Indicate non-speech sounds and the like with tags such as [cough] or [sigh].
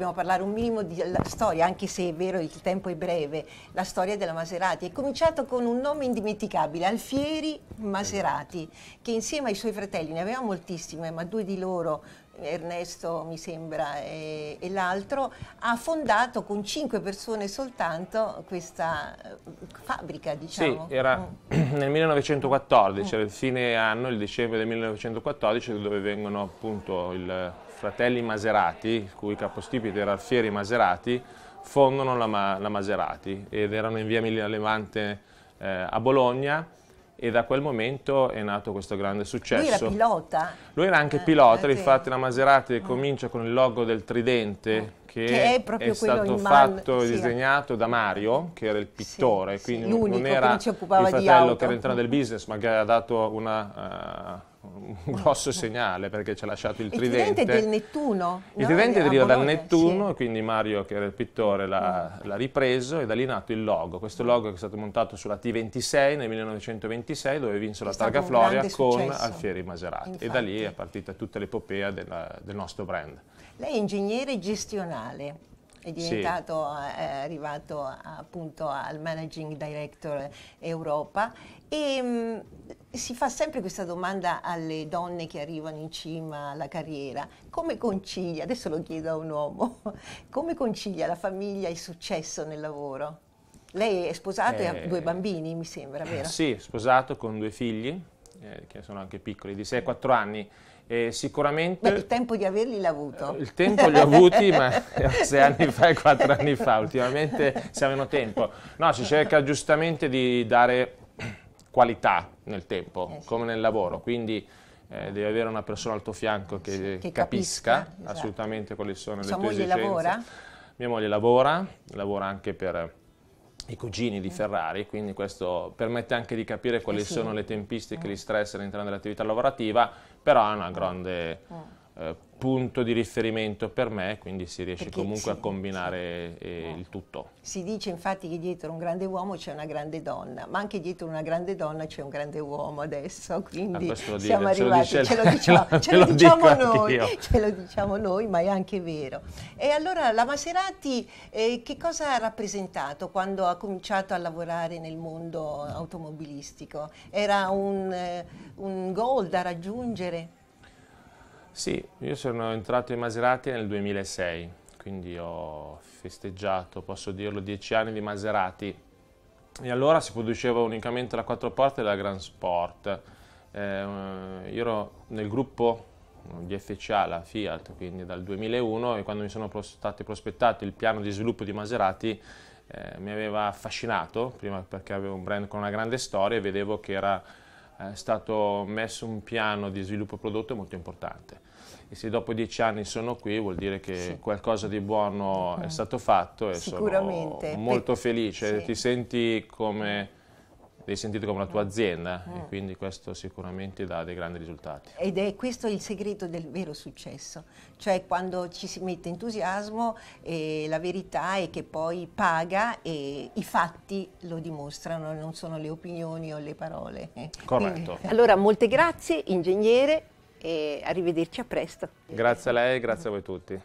dobbiamo parlare un minimo di storia, anche se è vero il tempo è breve, la storia della Maserati. È cominciato con un nome indimenticabile, Alfieri Maserati, che insieme ai suoi fratelli, ne aveva moltissime, ma due di loro Ernesto mi sembra e, e l'altro, ha fondato con cinque persone soltanto questa eh, fabbrica, diciamo. Sì, era mm. [clears throat] nel 1914, mm. era il fine anno, il dicembre del 1914, dove vengono appunto i fratelli Maserati, il cui capostipite era Alfieri Maserati, fondano la, la Maserati ed erano in via Levante eh, a Bologna e da quel momento è nato questo grande successo. Lui era pilota? Lui era anche eh, pilota, eh, infatti la Maserati mm. comincia con il logo del tridente eh, che, che è, è stato fatto e sì. disegnato da Mario, che era il pittore, sì, quindi sì, non era il fratello che era entrato nel business, ma che aveva dato una... Uh, un grosso segnale perché ci ha lasciato il tridente. Il tridente del Nettuno. Il no? tridente eh, deriva dal Nettuno, sì. quindi Mario, che era il pittore, l'ha, mm. l'ha, ripreso e da lì è nato il logo. Questo logo che è stato montato sulla T26 nel 1926 dove vinse la targa Floria con Alfieri Maserati. Infatti. E da lì è partita tutta l'epopea della, del nostro brand. Lei è ingegnere gestionale è diventato, sì. Eh, è arrivato appunto al managing director Europa e ehm, si fa sempre questa domanda alle donne che arrivano in cima alla carriera, come concilia, adesso lo chiedo a un uomo, [laughs] come concilia la famiglia e il successo nel lavoro? Lei è sposato eh, e ha due eh. bambini, mi sembra, vero? Sì, sposato con due figli, eh, che sono anche piccoli, di 6 4 anni. Eh, sicuramente... Beh, il tempo di averli l'ha avuto. Eh, il tempo li ho avuti, ma [laughs] sei anni fa e quattro anni fa, ultimamente si avevano tempo. No, si cerca giustamente di dare qualità nel tempo, eh sì. come nel lavoro, quindi eh, devi avere una persona al tuo fianco che, sì, che capisca, capisca esatto. assolutamente quali sono Sua le tue esigenze. Sua moglie lavora? Mia moglie lavora, lavora anche per i cugini di mm. Ferrari, quindi questo permette anche di capire quali eh sì. sono le tempistiche, mm. gli stress all'interno dell'attività lavorativa, però ha una grande mm. Eh, punto di riferimento per me, quindi si riesce Perché comunque sì, a combinare sì. eh, il tutto. Si dice infatti che dietro un grande uomo c'è una grande donna, ma anche dietro una grande donna c'è un grande uomo adesso, quindi ah, siamo dire, arrivati, ce [laughs] diciamo, lo, ce lo diciamo, ce lo diciamo noi, ce lo diciamo noi, ma è anche vero. E allora la Maserati eh, che cosa ha rappresentato quando ha cominciato a lavorare nel mondo automobilistico? Era un, eh, un goal da raggiungere? Sì, io sono entrato in Maserati nel 2006, quindi ho festeggiato, posso dirlo, dieci anni di Maserati. E allora si produceva unicamente la quattro porte e la Grand Sport. Eh, io ero nel gruppo di FCA, la Fiat, quindi dal 2001 e quando mi sono stati prospettati il piano di sviluppo di Maserati eh, mi aveva affascinato, prima perché avevo un brand con una grande storia e vedevo che era è stato messo un piano di sviluppo prodotto molto importante. E se dopo dieci anni sono qui vuol dire che sì. qualcosa di buono mm. è eh, stato fatto e sono molto felice. Sì. Ti senti come devi sentito come la tua ah. azienda mm. e ah. quindi questo sicuramente dà dei grandi risultati. Ed è questo il segreto del vero successo, cioè quando ci si mette entusiasmo eh, la verità è che poi paga e i fatti lo dimostrano, non sono le opinioni o le parole. Corretto. Quindi. Allora molte grazie ingegnere e arrivederci a presto. Grazie a lei, grazie a voi tutti.